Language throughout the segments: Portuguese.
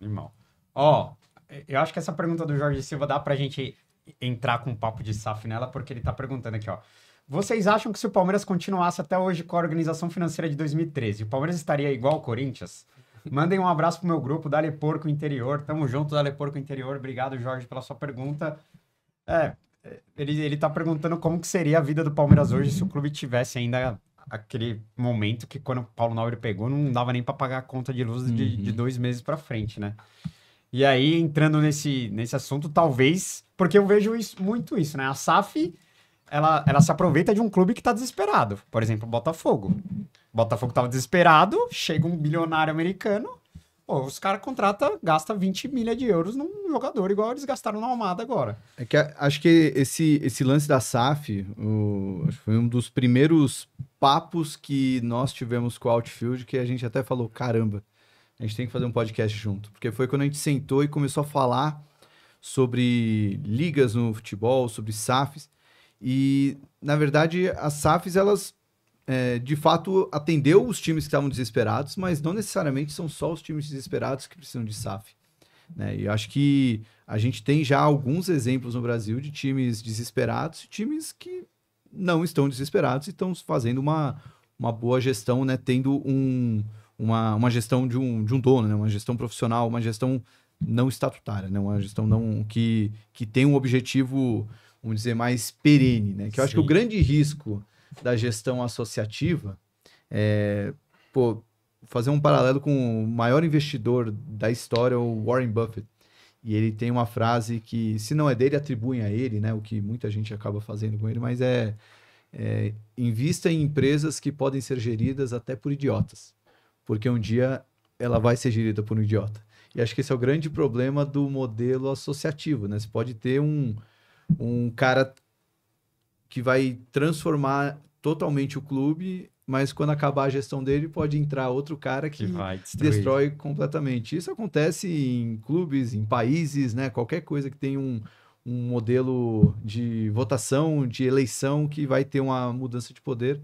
Animal. Ó, oh, eu acho que essa pergunta do Jorge Silva dá pra gente entrar com um papo de saf nela, porque ele tá perguntando aqui, ó. Vocês acham que se o Palmeiras continuasse até hoje com a organização financeira de 2013, o Palmeiras estaria igual ao Corinthians? Mandem um abraço pro meu grupo, Dale Porco Interior. Tamo junto, Dale Porco Interior. Obrigado, Jorge, pela sua pergunta. É, é ele, ele tá perguntando como que seria a vida do Palmeiras hoje se o clube tivesse ainda aquele momento que quando o Paulo Nobre pegou, não dava nem para pagar a conta de luz uhum. de, de, uhum. dois meses para frente, né? E aí, entrando nesse, nesse assunto, talvez, porque eu vejo isso, muito isso, né? A SAF, ela, ela se aproveita de um clube que tá desesperado. Por exemplo, o Botafogo. Botafogo tava desesperado, chega um bilionário americano, Pô, os caras contrata, gasta 20 milha de euros num jogador, igual eles gastaram na Almada agora. É que acho que esse, esse lance da SAF o, foi um dos primeiros papos que nós tivemos com o Outfield, que a gente até falou, caramba, a gente tem que fazer um podcast junto. Porque foi quando a gente sentou e começou a falar sobre ligas no futebol, sobre SAFs. E, na verdade, as SAFs, elas é, de fato atendeu os times que estavam desesperados, mas não necessariamente são só os times desesperados que precisam de SAF. Né? E eu acho que a gente tem já alguns exemplos no Brasil de times desesperados e times que não estão desesperados e estão fazendo uma, uma boa gestão, né? tendo um, uma, uma gestão de um, de um dono, né? uma gestão profissional, uma gestão não estatutária, né? uma gestão não que, que tem um objetivo, vamos dizer, mais perene. Né? Que eu Sim. acho que o grande risco da gestão associativa, é, pô, fazer um paralelo com o maior investidor da história, o Warren Buffett. E ele tem uma frase que, se não é dele, atribuem a ele, né? O que muita gente acaba fazendo com ele, mas é, é invista em empresas que podem ser geridas até por idiotas, porque um dia ela vai ser gerida por um idiota. E acho que esse é o grande problema do modelo associativo, né? Você pode ter um, um cara que vai transformar totalmente o clube, mas quando acabar a gestão dele, pode entrar outro cara que, que destrói completamente. Isso acontece em clubes, em países, né? Qualquer coisa que tem um, um modelo de votação, de eleição, que vai ter uma mudança de poder,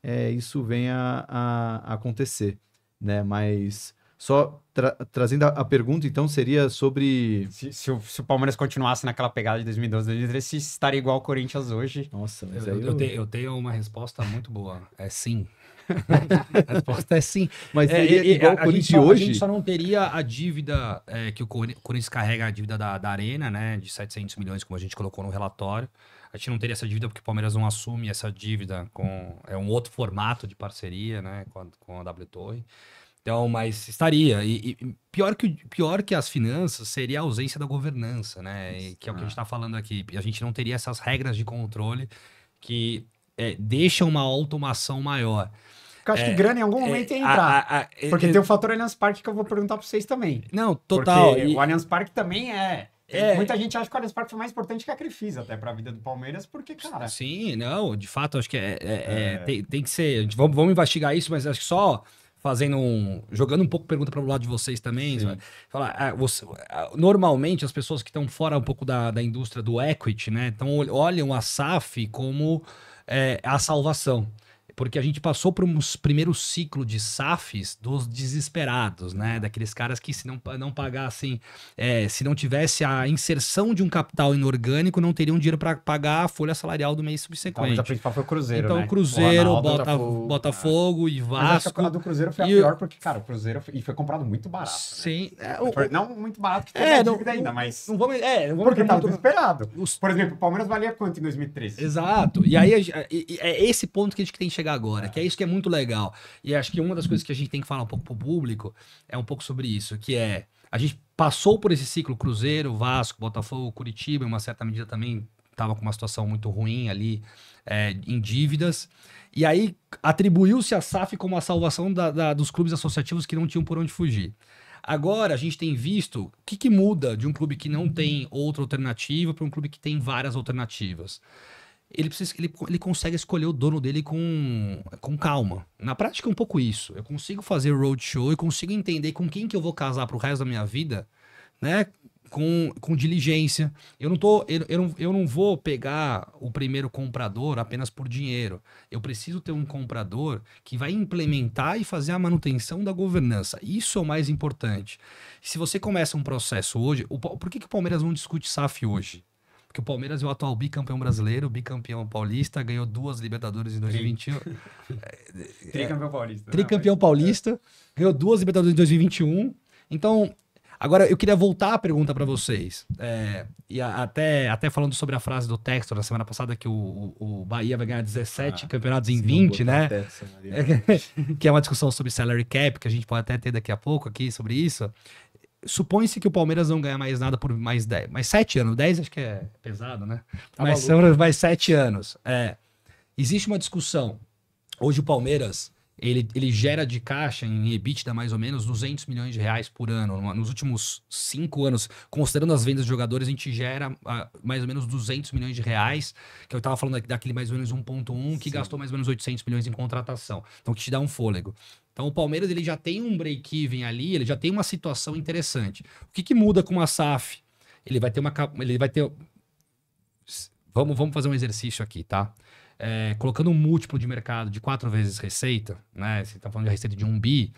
é, isso vem a, a acontecer, né? Mas só tra trazendo a, a, pergunta, então, seria sobre. Se, se, o, se, o, Palmeiras continuasse naquela pegada de 2012, 2013, se estaria igual ao Corinthians hoje. Nossa, mas eu, aí eu... Eu, tenho, eu tenho uma resposta muito boa. É sim. a resposta é sim. Mas é, igual o Corinthians só, hoje? A gente só não teria a dívida é, que o Corinthians carrega, a dívida da, da Arena, né? De 700 milhões, como a gente colocou no relatório. A gente não teria essa dívida porque o Palmeiras não assume essa dívida com... É um outro formato de parceria, né? Com a, com a W Torre. Então, mas estaria. E, e, pior, que, pior que as finanças seria a ausência da governança, né? E, que é o que a é. gente está falando aqui. A gente não teria essas regras de controle que é, deixam uma automação maior. Eu acho é, que grana em algum momento é, ia entrar. A, a, a, porque é, tem o fator Allianz Parque que eu vou perguntar para vocês também. Não, total. Porque e... o Allianz Parque também é. É, Muita gente acha que o Allianz Parque foi mais importante que a Crefisa, até para a vida do Palmeiras, porque, cara. Sim, não, de fato, acho que é, é, é, é. Tem, tem, que ser. Vamos, vamos investigar isso, mas acho que só fazendo um. jogando um pouco pergunta para o lado de vocês também. Fala, ah, você, ah, normalmente as pessoas que estão fora um pouco da, da indústria do equity, né? Então olham a SAF como é, a salvação. Porque a gente passou por um primeiro ciclo de SAFs dos desesperados, né? Daqueles caras que, se não, não pagassem, é, se não tivesse a inserção de um capital inorgânico, não teriam dinheiro para pagar a folha salarial do mês então, subsequente. Então, a principal foi o Cruzeiro. Então, né? Cruzeiro, o Bota, foi... Botafogo ah. e Vasco. Mas a do Cruzeiro foi a e pior, porque, cara, o Cruzeiro foi, e foi comprado muito barato. Né? Sim. Né? É, o, foi, não muito barato, que é, não, dívida ainda, mas. Não vamos, é, não vamos porque estava muito... desesperado. Os... Por exemplo, o Palmeiras valia quanto em 2013? Exato. E aí, é esse ponto que a gente tem que chegar agora, que é, é isso que é muito legal. E acho que uma das coisas que a gente tem que falar um pouco pro público é um pouco sobre isso, que é a gente passou por esse ciclo Cruzeiro, Vasco, Botafogo, Curitiba, em uma certa medida também estava com uma situação muito ruim ali é, em dívidas. E aí atribuiu-se a SAF como a salvação da, da, dos clubes associativos que não tinham por onde fugir. Agora a gente tem visto o que, que muda de um clube que não tem outra alternativa para um clube que tem várias alternativas ele, precisa, ele, ele consegue escolher o dono dele com, com calma. Na prática é um pouco isso. Eu consigo fazer roadshow, eu consigo entender com quem que eu vou casar pro resto da minha vida, né? Com, com diligência. Eu não, tô, eu, eu, não, eu não vou pegar o primeiro comprador apenas por dinheiro. Eu preciso ter um comprador que vai implementar e fazer a manutenção da governança. Isso é o mais importante. Se você começa um processo hoje, o, por que, que o Palmeiras não discute SAF hoje? Porque o Palmeiras é o atual bicampeão brasileiro, bicampeão paulista, ganhou duas Libertadores em 2021. É, é, tricampeão paulista. Né? Tricampeão não, é. paulista, ganhou duas Libertadores em 2021. Então, Agora, eu queria voltar a pergunta para vocês. É, e até, até falando sobre a frase do texto na semana passada, que o, o, Bahia vai ganhar 17 ah, campeonatos em 20, né? que é uma discussão sobre salary cap, que a gente pode até ter daqui a pouco aqui sobre isso supõe-se que o Palmeiras não ganha mais nada por mais 10, mais 7 anos. 10 acho que é pesado, né? Tá mas são mais 7 anos. É. Existe uma discussão. Hoje o Palmeiras, ele, ele gera de caixa em EBITDA mais ou menos 200 milhões de reais por ano. Nos últimos 5 anos, considerando as vendas de jogadores, a gente gera uh, mais ou menos 200 milhões de reais, que eu estava falando daquele mais ou menos 1.1, que Sim. gastou mais ou menos 800 milhões em contratação. Então, que te dá um fôlego. Então o Palmeiras ele já tem um break-even ali, ele já tem uma situação interessante. O que, que muda com a SAF? Ele vai ter uma. Ele vai ter. Vamos, vamos fazer um exercício aqui, tá? É, colocando um múltiplo de mercado de quatro vezes receita, né? Você está falando de receita de um bi,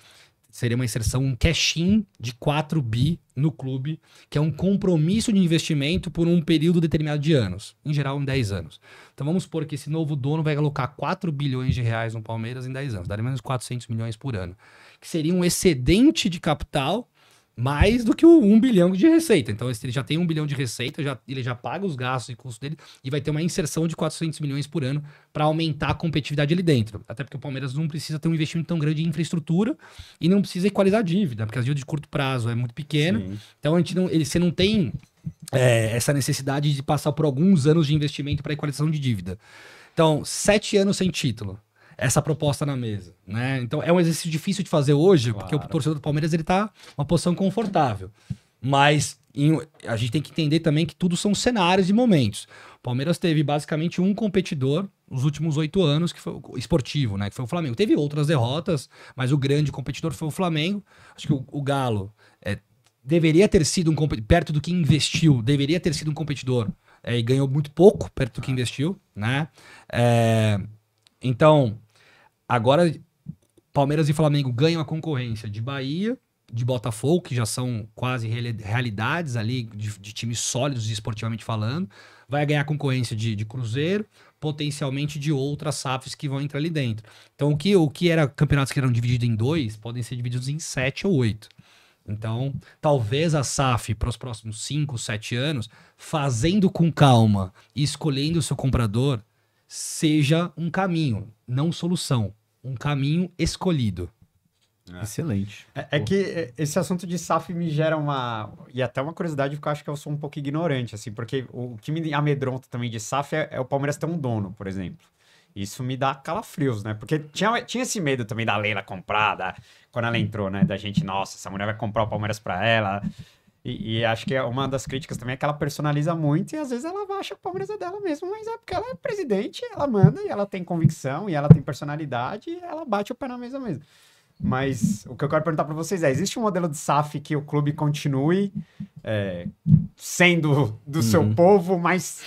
seria uma inserção, um cash-in de 4 bi no clube, que é um compromisso de investimento por um período determinado de anos, em geral em 10 anos. Então vamos supor que esse novo dono vai alocar 4 bilhões de reais no Palmeiras em 10 anos, daria menos 400 milhões por ano, que seria um excedente de capital mais do que o 1 bilhão de receita. Então, ele já tem 1 bilhão de receita, já, ele já paga os gastos e custos dele e vai ter uma inserção de 400 milhões por ano para aumentar a competitividade ali dentro. Até porque o Palmeiras não precisa ter um investimento tão grande em infraestrutura e não precisa equalizar a dívida, porque a dívida de curto prazo é muito pequena. Sim. Então, a gente não, ele, você não tem é, essa necessidade de passar por alguns anos de investimento para equalização de dívida. Então, sete anos sem título essa proposta na mesa, né? Então é um exercício difícil de fazer hoje, claro. porque o torcedor do Palmeiras ele tá uma posição confortável. Mas em, a gente tem que entender também que tudo são cenários e momentos. O Palmeiras teve basicamente um competidor nos últimos oito anos, que foi o esportivo, né? Que foi o Flamengo. Teve outras derrotas, mas o grande competidor foi o Flamengo. Acho que o, o Galo é, deveria ter sido um perto do que investiu, deveria ter sido um competidor. É, e ganhou muito pouco perto do que investiu, né? É, então, Agora, Palmeiras e Flamengo ganham a concorrência de Bahia, de Botafogo, que já são quase realidades ali, de, de times sólidos esportivamente falando. Vai ganhar a concorrência de, de Cruzeiro, potencialmente de outras SAFs que vão entrar ali dentro. Então, o que, o que era campeonatos que eram divididos em dois, podem ser divididos em sete ou oito. Então, talvez a SAF, para os próximos 5, 7 anos, fazendo com calma e escolhendo o seu comprador, seja um caminho, não solução um caminho escolhido. É. Excelente. É, é, que é, esse assunto de SAF me gera uma. E até uma curiosidade, porque eu acho que eu sou um pouco ignorante, assim, porque o que me amedronta também de SAF é, é o Palmeiras ter um dono, por exemplo. Isso me dá calafrios, né? Porque tinha, tinha esse medo também da Leila comprar, da, quando ela entrou, né? Da gente, nossa, essa mulher vai comprar o Palmeiras para ela. E, e, acho que é uma das críticas também é que ela personaliza muito e às vezes ela acha que o Palmeiras é dela mesmo, mas é porque ela é presidente, ela manda e ela tem convicção e ela tem personalidade e ela bate o pé na mesa mesmo. Mas o que eu quero perguntar para vocês é: existe um modelo de SAF que o clube continue é, sendo do uhum. seu povo, mas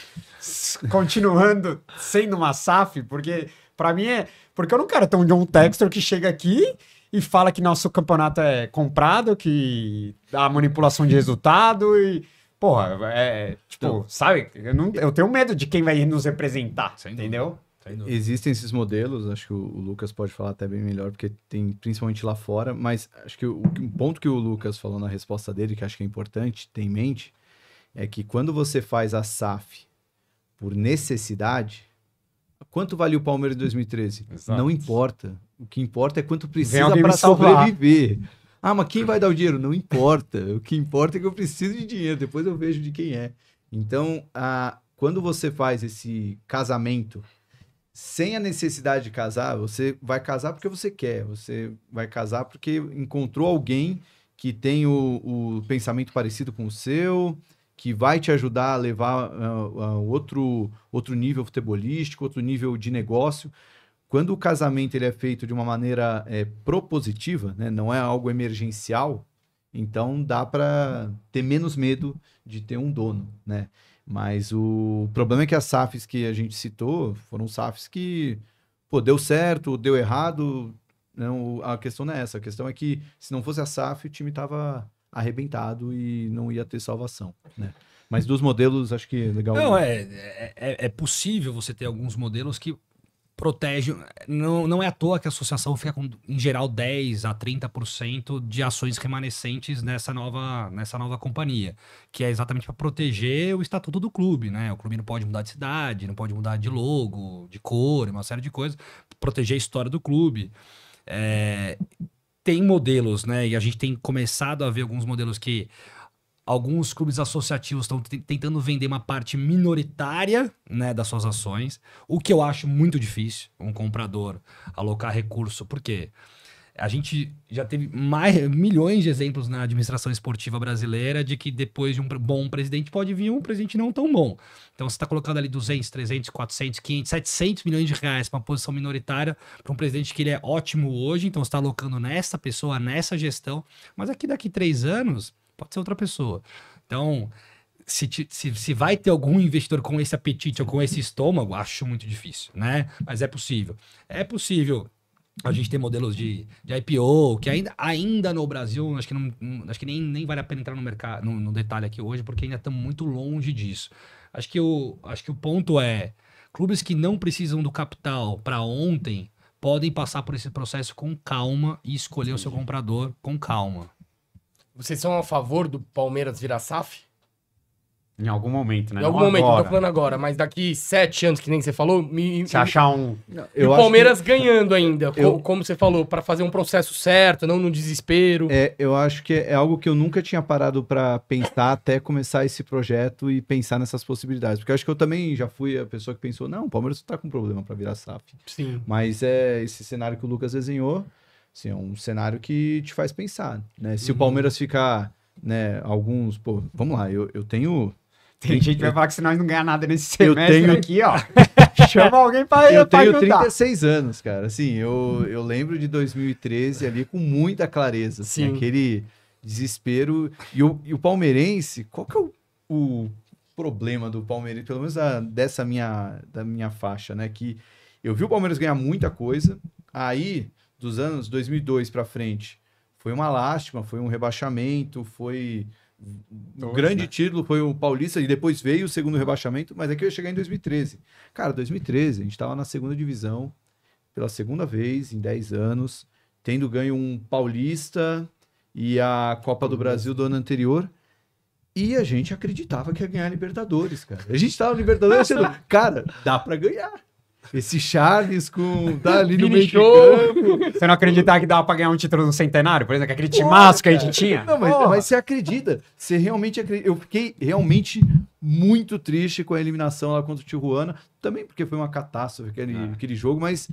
continuando sendo uma SAF? Porque, para mim, é. Porque eu não quero ter um John Textor que chega aqui e fala que nosso campeonato é comprado, que há manipulação de resultado e. Porra, é. Tipo, então, sabe? Eu, não, eu tenho medo de quem vai nos representar, entendeu? Existem esses modelos, acho que o, Lucas pode falar até bem melhor, porque tem principalmente lá fora, mas acho que o ponto que o Lucas falou na resposta dele, que acho que é importante ter em mente, é que quando você faz a SAF por necessidade, Quanto valia o Palmeiras em 2013? Exato. Não importa. O que importa é quanto precisa para sobreviver. Ah, mas quem vai dar o dinheiro? Não importa. O que importa é que eu preciso de dinheiro. Depois eu vejo de quem é. Então, a, quando você faz esse casamento sem a necessidade de casar, você vai casar porque você quer. Você vai casar porque encontrou alguém que tem o, o pensamento parecido com o seu, que vai te ajudar a levar ah, a, outro, outro nível futebolístico, outro nível de negócio. Quando o casamento ele é feito de uma maneira é, propositiva, né? não é algo emergencial, então dá para ter menos medo de ter um dono, né? Mas o problema é que as SAFs que a gente citou foram SAFs que pô, deu certo, deu errado. Não, a questão não é essa. A questão é que se não fosse a SAF, o time tava arrebentado e não ia ter salvação, né? Mas dos modelos, acho que é legal. Não, é, é, é, é possível você ter alguns modelos que protegem. Não, não é à toa que a associação fica com, em geral, 10 a 30% de ações remanescentes nessa nova, nessa nova companhia, que é exatamente para proteger o estatuto do clube, né? O clube não pode mudar de cidade, não pode mudar de logo, de cor, uma série de coisas, proteger a história do clube. É, tem modelos, né? E a gente tem começado a ver alguns modelos que alguns clubes associativos estão tentando vender uma parte minoritária né, das suas ações, o que eu acho muito difícil um comprador alocar recurso, por quê? A gente já teve mais, milhões de exemplos na administração esportiva brasileira de que depois de um bom presidente pode vir um presidente não tão bom. Então você está colocando ali 200, 300, 400, 500, 700 milhões de reais para uma posição minoritária, para um presidente que ele é ótimo hoje, então você está alocando nessa pessoa, nessa gestão, mas aqui daqui três anos pode ser outra pessoa. Então, se, se, se, vai ter algum investidor com esse apetite ou com esse estômago, acho muito difícil, né? Mas é possível. É possível a gente tem modelos de, de IPO, que ainda, ainda no Brasil, acho que, não, acho que nem, nem vale a pena entrar no mercado no, no detalhe aqui hoje, porque ainda estamos muito longe disso. Acho que, o, acho que o ponto é: clubes que não precisam do capital para ontem podem passar por esse processo com calma e escolher o seu comprador com calma. Vocês são a favor do Palmeiras virar SAF? Em algum momento, né? Em algum não momento, agora. não tô falando agora, mas daqui sete anos, que nem você falou, me, se achar um. E o Palmeiras que... ganhando ainda, eu... como você falou, para fazer um processo certo, não no desespero. É, eu acho que é algo que eu nunca tinha parado para pensar até começar esse projeto e pensar nessas possibilidades. Porque eu acho que eu também já fui a pessoa que pensou, não, o Palmeiras tá com problema para virar SAF. Sim. Mas é esse cenário que o Lucas desenhou, assim, é um cenário que te faz pensar, né? Se uhum. o Palmeiras ficar, né, alguns, pô, vamos lá, eu, eu tenho tem gente que vai falar que se nós não ganhar nada nesse semestre tenho... aqui, ó, chama alguém para ajudar. Eu tenho 36 anos, cara. Assim, eu, eu lembro de 2013 ali com muita clareza. Assim, Sim. Aquele desespero. E o, e o palmeirense, qual que é o, o problema do Palmeirense? pelo menos a, dessa minha, da minha faixa, né? Que eu vi o Palmeiras ganhar muita coisa, aí, dos anos 2002 para frente, foi uma lástima, foi um rebaixamento, foi Dois, o então, grande né? título foi o Paulista e depois veio o segundo rebaixamento, mas aqui é eu ia chegar em 2013. Cara, 2013, a gente estava na segunda divisão pela segunda vez em 10 anos, tendo ganho um Paulista e a Copa do Brasil do ano anterior. E a gente acreditava que ia ganhar a Libertadores, cara. A gente tava no Libertadores sendo, cara, dá para ganhar. Esse Charles com. Tá ali no meio campo. Você não acreditar que dava pra ganhar um título no centenário, por exemplo? Aquele timaço que a gente tinha? Não, mas, mas você acredita. Você realmente acredita. Eu fiquei realmente muito triste com a eliminação lá contra o Tijuana. Também porque foi uma catástrofe aquele, é. aquele jogo, mas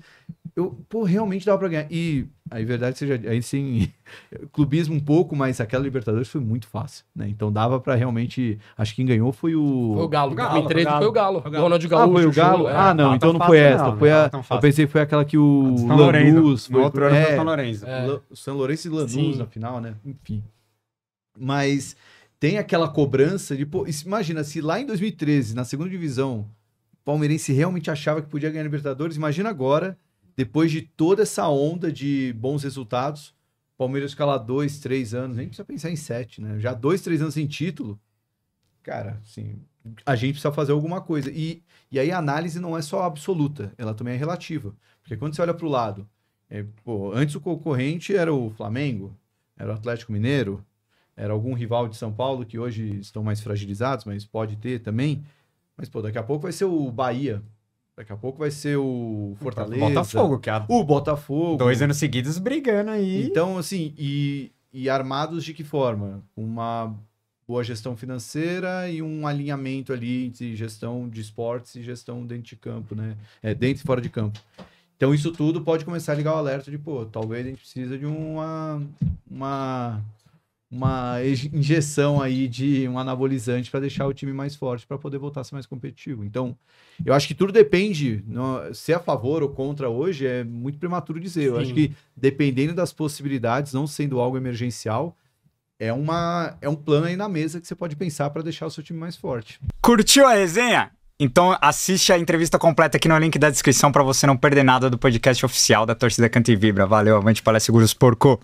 eu, pô, realmente dava para ganhar. E aí, verdade seja, aí sim, clubismo um pouco, mas aquela Libertadores foi muito fácil, né? Então dava para realmente, acho que quem ganhou foi o foi o Galo. O Galo, 13 foi o Galo. O Ronald Galo. Ah, foi o Galo. Ah, é. não, então não foi essa, não, foi a, eu pensei que foi aquela que o São Lanús, foi, no outro ano é, o São Lourenço. É. São Lourenço e Lanús na final, né? Enfim. Mas tem aquela cobrança de, pô, imagina se lá em 2013, na segunda divisão, o palmeirense realmente achava que podia ganhar a Libertadores, imagina agora depois de toda essa onda de bons resultados, o Palmeiras fica lá dois, três anos, nem precisa pensar em sete, né? Já dois, três anos sem título, cara, assim, a gente precisa fazer alguma coisa. E, e aí a análise não é só absoluta, ela também é relativa. Porque quando você olha para o lado, é, pô, antes o concorrente era o Flamengo, era o Atlético Mineiro, era algum rival de São Paulo que hoje estão mais fragilizados, mas pode ter também. Mas, pô, daqui a pouco vai ser o Bahia, Daqui a pouco vai ser o Fortaleza. Botafogo, cara. É o Botafogo. Dois anos seguidos brigando aí. Então, assim, e, e armados de que forma? Uma boa gestão financeira e um alinhamento ali entre gestão de esportes e gestão dentro de campo, né? É, dentro e fora de campo. Então, isso tudo pode começar a ligar o alerta de, pô, talvez a gente precisa de uma, uma uma injeção aí de um anabolizante para deixar o time mais forte para poder voltar a ser mais competitivo. Então, eu acho que tudo depende. No, se é a favor ou contra hoje é muito prematuro dizer. Sim. Eu acho que dependendo das possibilidades, não sendo algo emergencial, é, uma, é um plano aí na mesa que você pode pensar para deixar o seu time mais forte. Curtiu a resenha? Então assiste a entrevista completa aqui no link da descrição para você não perder nada do podcast oficial da Torcida Canta e Vibra. Valeu, avante, palestra seguros porco.